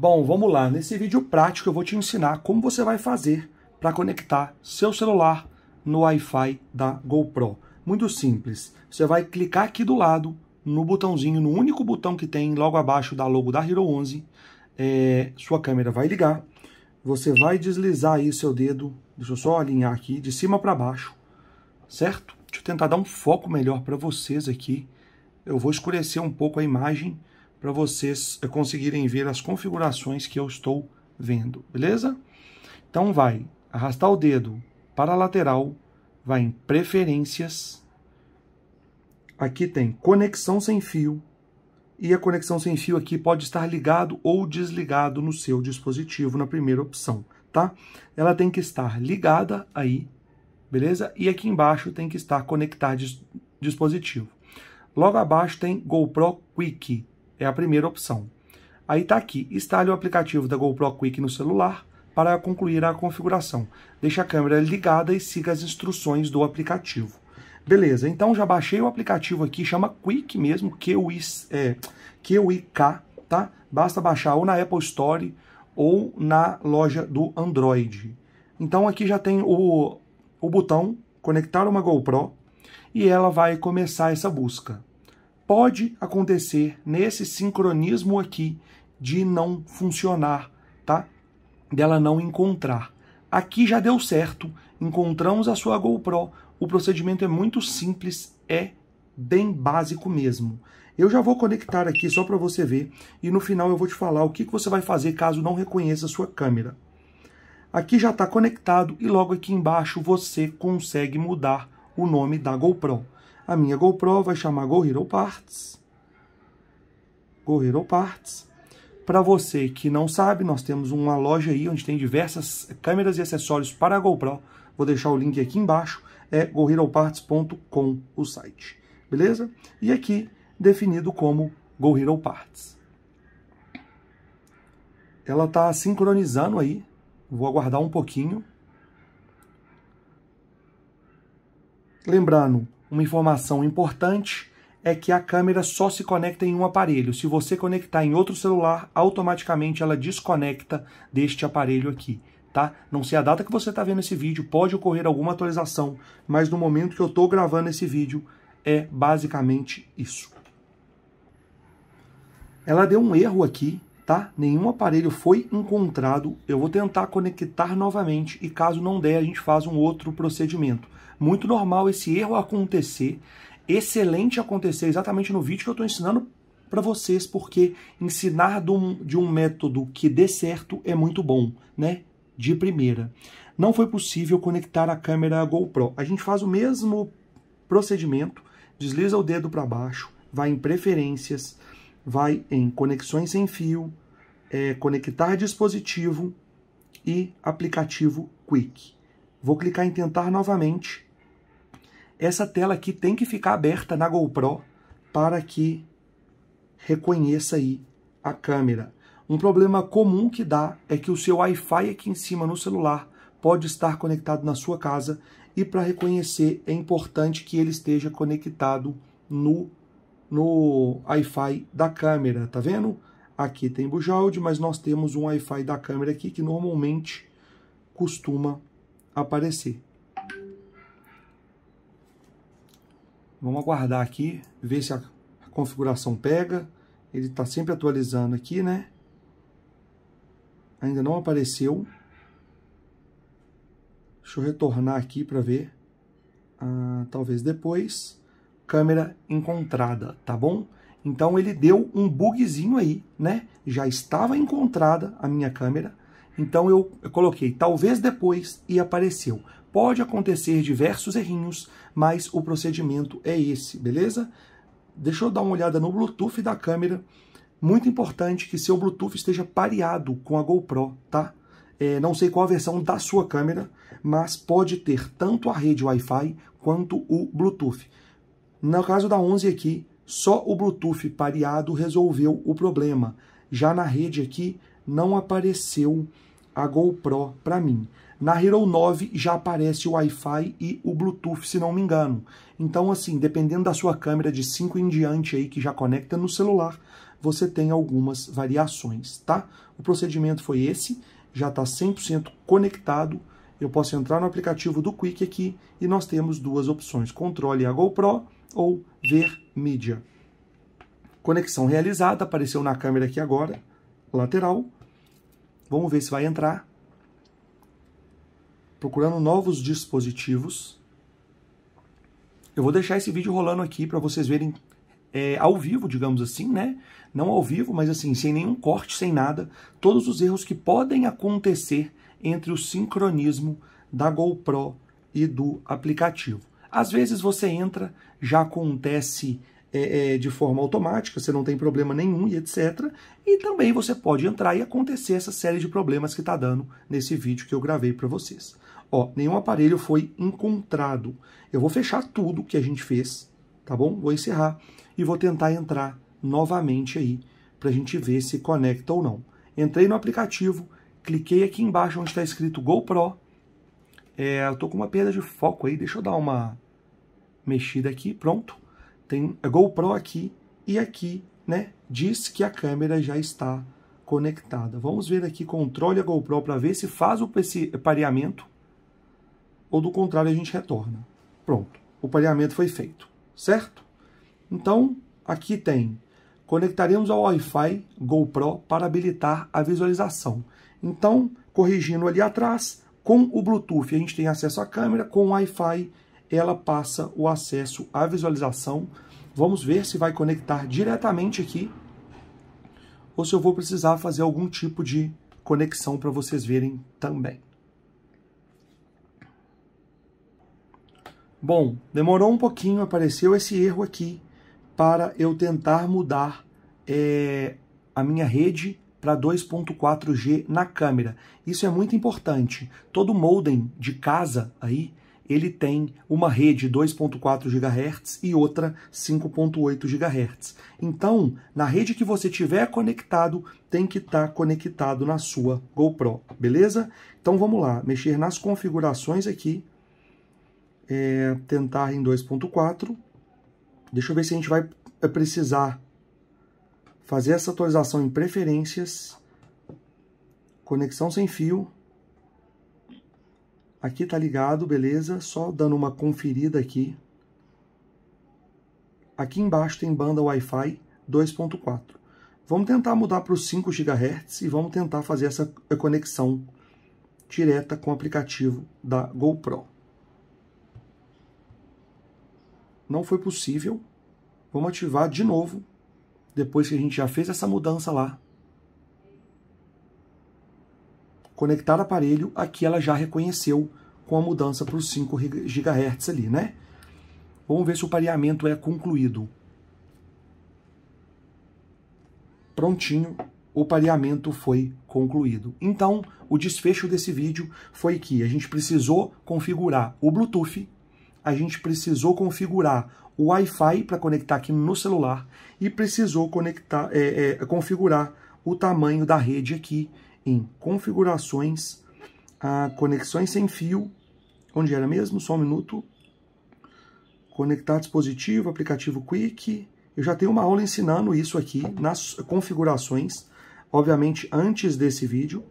Bom, vamos lá. Nesse vídeo prático eu vou te ensinar como você vai fazer para conectar seu celular no Wi-Fi da GoPro. Muito simples. Você vai clicar aqui do lado no botãozinho, no único botão que tem logo abaixo da logo da Hero 11. É, sua câmera vai ligar. Você vai deslizar aí seu dedo, deixa eu só alinhar aqui, de cima para baixo, certo? Deixa eu tentar dar um foco melhor para vocês aqui. Eu vou escurecer um pouco a imagem para vocês eh, conseguirem ver as configurações que eu estou vendo, beleza? Então vai arrastar o dedo para a lateral, vai em preferências, aqui tem conexão sem fio, e a conexão sem fio aqui pode estar ligado ou desligado no seu dispositivo na primeira opção, tá? Ela tem que estar ligada aí, beleza? E aqui embaixo tem que estar conectar dis dispositivo. Logo abaixo tem GoPro Quick, é a primeira opção. Aí está aqui, instale o aplicativo da GoPro Quick no celular para concluir a configuração. Deixe a câmera ligada e siga as instruções do aplicativo. Beleza, então já baixei o aplicativo aqui, chama Quick mesmo, QI, é, k, tá? Basta baixar ou na Apple Store ou na loja do Android. Então aqui já tem o, o botão conectar uma GoPro e ela vai começar essa busca pode acontecer nesse sincronismo aqui de não funcionar, tá? Dela não encontrar. Aqui já deu certo, encontramos a sua GoPro. O procedimento é muito simples, é bem básico mesmo. Eu já vou conectar aqui só para você ver e no final eu vou te falar o que, você vai fazer caso não reconheça a sua câmera. Aqui já está conectado e logo aqui embaixo você consegue mudar o nome da GoPro a minha GoPro vai chamar Go Hero Parts. Go Hero Parts. Para você que não sabe, nós temos uma loja aí onde tem diversas câmeras e acessórios para a GoPro. Vou deixar o link aqui embaixo, é goheroparts.com o site, beleza? E aqui, definido como Go Hero Parts. Ela está sincronizando aí, vou aguardar um pouquinho. Lembrando, uma informação importante é que a câmera só se conecta em um aparelho. Se você conectar em outro celular, automaticamente ela desconecta deste aparelho aqui, tá? Não sei a data que você está vendo esse vídeo, pode ocorrer alguma atualização, mas no momento que eu estou gravando esse vídeo, é basicamente isso. Ela deu um erro aqui, tá? Nenhum aparelho foi encontrado. Eu vou tentar conectar novamente e caso não der, a gente faz um outro procedimento muito normal esse erro acontecer. Excelente acontecer exatamente no vídeo que eu estou ensinando para vocês, porque ensinar de um, de um método que dê certo é muito bom, né? De primeira. Não foi possível conectar a câmera à GoPro. A gente faz o mesmo procedimento, desliza o dedo para baixo, vai em preferências, vai em conexões sem fio, é, conectar dispositivo e aplicativo Quick. Vou clicar em tentar novamente essa tela aqui tem que ficar aberta na GoPro para que reconheça aí a câmera. Um problema comum que dá é que o seu Wi-Fi aqui em cima no celular pode estar conectado na sua casa e para reconhecer é importante que ele esteja conectado no no Wi-Fi da câmera, tá vendo? Aqui tem Bujaldi, mas nós temos um Wi-Fi da câmera aqui que normalmente costuma aparecer. Vamos aguardar aqui, ver se a configuração pega. Ele está sempre atualizando aqui, né? Ainda não apareceu. Deixa eu retornar aqui para ver. Ah, talvez depois. Câmera encontrada, tá bom? Então ele deu um bugzinho aí, né? Já estava encontrada a minha câmera. Então eu, eu coloquei talvez depois e apareceu. Pode acontecer diversos errinhos, mas o procedimento é esse, beleza? Deixa eu dar uma olhada no Bluetooth da câmera. Muito importante que seu Bluetooth esteja pareado com a GoPro, tá? É, não sei qual a versão da sua câmera, mas pode ter tanto a rede Wi-Fi quanto o Bluetooth. No caso da 11 aqui, só o Bluetooth pareado resolveu o problema. Já na rede aqui, não apareceu a GoPro para mim. Na Hero 9 já aparece o Wi-Fi e o Bluetooth, se não me engano. Então, assim, dependendo da sua câmera de 5 em diante aí que já conecta no celular, você tem algumas variações, tá? O procedimento foi esse, já está 100% conectado. Eu posso entrar no aplicativo do Quick aqui e nós temos duas opções, controle a GoPro ou ver mídia. Conexão realizada, apareceu na câmera aqui agora, lateral, Vamos ver se vai entrar. Procurando novos dispositivos. Eu vou deixar esse vídeo rolando aqui para vocês verem é, ao vivo, digamos assim, né? Não ao vivo, mas assim, sem nenhum corte, sem nada. Todos os erros que podem acontecer entre o sincronismo da GoPro e do aplicativo. Às vezes você entra, já acontece é, é, de forma automática, você não tem problema nenhum e etc. E também você pode entrar e acontecer essa série de problemas que está dando nesse vídeo que eu gravei para vocês. Ó, nenhum aparelho foi encontrado. Eu vou fechar tudo que a gente fez, tá bom? Vou encerrar e vou tentar entrar novamente aí para a gente ver se conecta ou não. Entrei no aplicativo, cliquei aqui embaixo onde está escrito GoPro. É, eu tô com uma perda de foco aí, deixa eu dar uma mexida aqui, pronto tem a GoPro aqui e aqui, né, diz que a câmera já está conectada. Vamos ver aqui, controle a GoPro para ver se faz o pareamento ou do contrário a gente retorna. Pronto, o pareamento foi feito, certo? Então, aqui tem, conectaremos ao Wi-Fi GoPro para habilitar a visualização. Então, corrigindo ali atrás, com o Bluetooth a gente tem acesso à câmera, com o Wi-Fi ela passa o acesso à visualização. Vamos ver se vai conectar diretamente aqui ou se eu vou precisar fazer algum tipo de conexão para vocês verem também. Bom, demorou um pouquinho, apareceu esse erro aqui para eu tentar mudar é, a minha rede para 2.4G na câmera. Isso é muito importante. Todo modem de casa aí ele tem uma rede 2.4 GHz e outra 5.8 GHz. Então, na rede que você tiver conectado, tem que estar tá conectado na sua GoPro, beleza? Então vamos lá, mexer nas configurações aqui, é, tentar em 2.4. Deixa eu ver se a gente vai é, precisar fazer essa atualização em preferências, conexão sem fio, Aqui tá ligado, beleza? Só dando uma conferida aqui. Aqui embaixo tem banda Wi-Fi 2.4. Vamos tentar mudar para os 5 GHz e vamos tentar fazer essa conexão direta com o aplicativo da GoPro. Não foi possível. Vamos ativar de novo, depois que a gente já fez essa mudança lá conectar aparelho, aqui ela já reconheceu com a mudança para os 5 GHz ali, né? Vamos ver se o pareamento é concluído. Prontinho, o pareamento foi concluído. Então, o desfecho desse vídeo foi que a gente precisou configurar o Bluetooth, a gente precisou configurar o Wi-Fi para conectar aqui no celular e precisou conectar, é, é, configurar o tamanho da rede aqui em configurações, a conexões sem fio, onde era mesmo, só um minuto, conectar dispositivo, aplicativo Quick, eu já tenho uma aula ensinando isso aqui nas configurações, obviamente antes desse vídeo,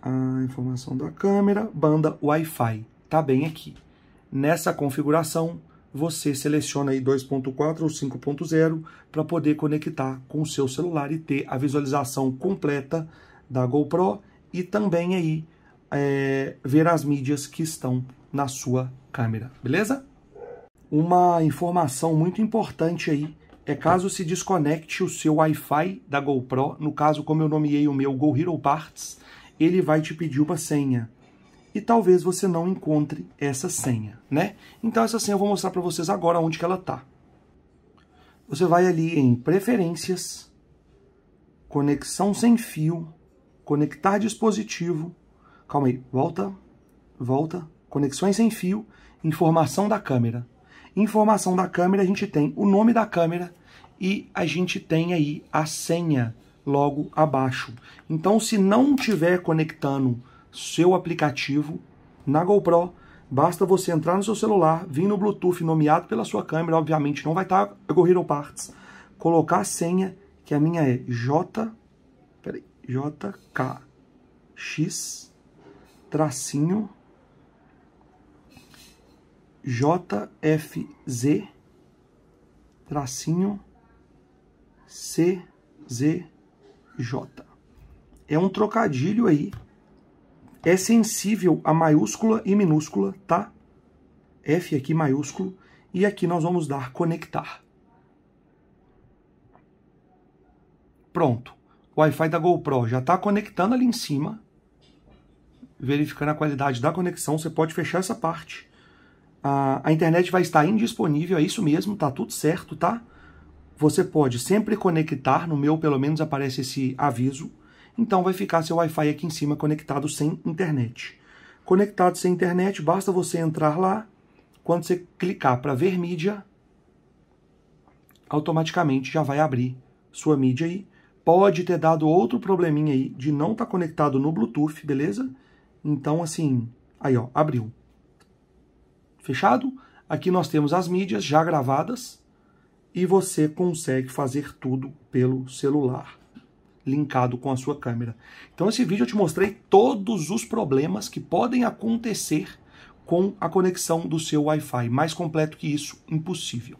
a informação da câmera, banda Wi-Fi, tá bem aqui. Nessa configuração, você seleciona aí 2.4 ou 5.0 para poder conectar com o seu celular e ter a visualização completa da GoPro e também aí é, ver as mídias que estão na sua câmera, beleza? Uma informação muito importante aí é caso se desconecte o seu Wi-Fi da GoPro, no caso como eu nomeei o meu Go Hero Parts, ele vai te pedir uma senha e talvez você não encontre essa senha, né? Então essa senha eu vou mostrar para vocês agora onde que ela tá. Você vai ali em preferências, conexão sem fio, conectar dispositivo, calma aí, volta, volta, conexões sem fio, informação da câmera. Informação da câmera, a gente tem o nome da câmera e a gente tem aí a senha logo abaixo. Então, se não tiver conectando seu aplicativo na GoPro. Basta você entrar no seu celular, vir no Bluetooth nomeado pela sua câmera, obviamente não vai tá estar Go Hero Parts, colocar a senha, que a minha é J, peraí, JKX, tracinho, JFZ, tracinho, CZJ. É um trocadilho aí é sensível a maiúscula e minúscula, tá? F aqui maiúsculo, e aqui nós vamos dar conectar. Pronto. O Wi-Fi da GoPro já está conectando ali em cima, verificando a qualidade da conexão. Você pode fechar essa parte. A, a internet vai estar indisponível, é isso mesmo, tá tudo certo, tá? Você pode sempre conectar, no meu pelo menos aparece esse aviso, então vai ficar seu Wi-Fi aqui em cima conectado sem internet. Conectado sem internet, basta você entrar lá, quando você clicar para ver mídia, automaticamente já vai abrir sua mídia aí. Pode ter dado outro probleminha aí de não estar tá conectado no Bluetooth, beleza? Então, assim, aí ó, abriu. Fechado? Aqui nós temos as mídias já gravadas e você consegue fazer tudo pelo celular linkado com a sua câmera. Então nesse vídeo eu te mostrei todos os problemas que podem acontecer com a conexão do seu Wi-Fi. Mais completo que isso, impossível.